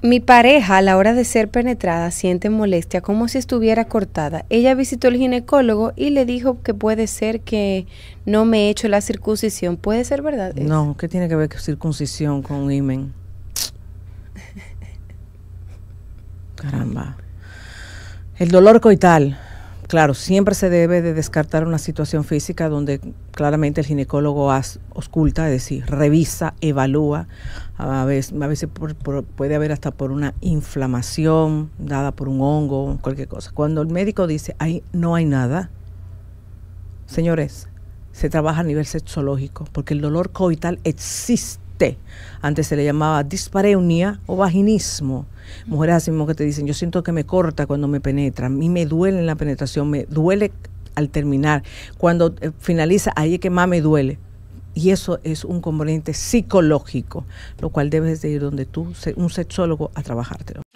Mi pareja a la hora de ser penetrada siente molestia como si estuviera cortada. Ella visitó el ginecólogo y le dijo que puede ser que no me he hecho la circuncisión. ¿Puede ser verdad? No, ¿qué tiene que ver circuncisión con imen? Caramba. El dolor coital Claro, siempre se debe de descartar una situación física donde claramente el ginecólogo as, es decir, revisa, evalúa. A veces, puede haber hasta por una inflamación dada por un hongo, cualquier cosa. Cuando el médico dice, ahí no hay nada, señores, se trabaja a nivel sexológico, porque el dolor coital existe antes se le llamaba dispareunia o vaginismo. Mujeres así que te dicen, yo siento que me corta cuando me penetra, a mí me duele en la penetración, me duele al terminar. Cuando eh, finaliza, ahí es que más me duele. Y eso es un componente psicológico, lo cual debes de ir donde tú, un sexólogo, a trabajártelo.